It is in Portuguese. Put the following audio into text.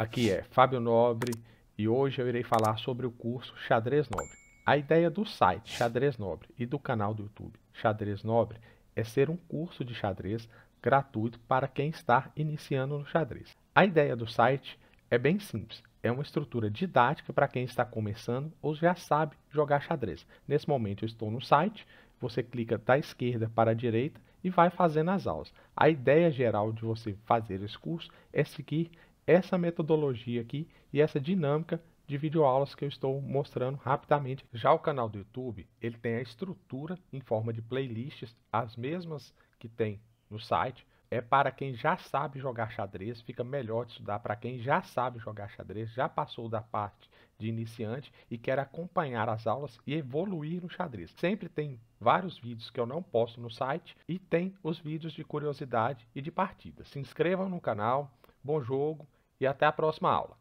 Aqui é Fábio Nobre e hoje eu irei falar sobre o curso Xadrez Nobre. A ideia do site Xadrez Nobre e do canal do YouTube Xadrez Nobre é ser um curso de xadrez gratuito para quem está iniciando no xadrez. A ideia do site é bem simples. É uma estrutura didática para quem está começando ou já sabe jogar xadrez. Nesse momento eu estou no site, você clica da esquerda para a direita e vai fazendo as aulas. A ideia geral de você fazer esse curso é seguir essa metodologia aqui e essa dinâmica de videoaulas que eu estou mostrando rapidamente. Já o canal do YouTube, ele tem a estrutura em forma de playlists, as mesmas que tem no site, é para quem já sabe jogar xadrez, fica melhor de estudar para quem já sabe jogar xadrez, já passou da parte de iniciante e quer acompanhar as aulas e evoluir no xadrez. Sempre tem vários vídeos que eu não posto no site e tem os vídeos de curiosidade e de partida. Se inscrevam no canal, bom jogo e até a próxima aula.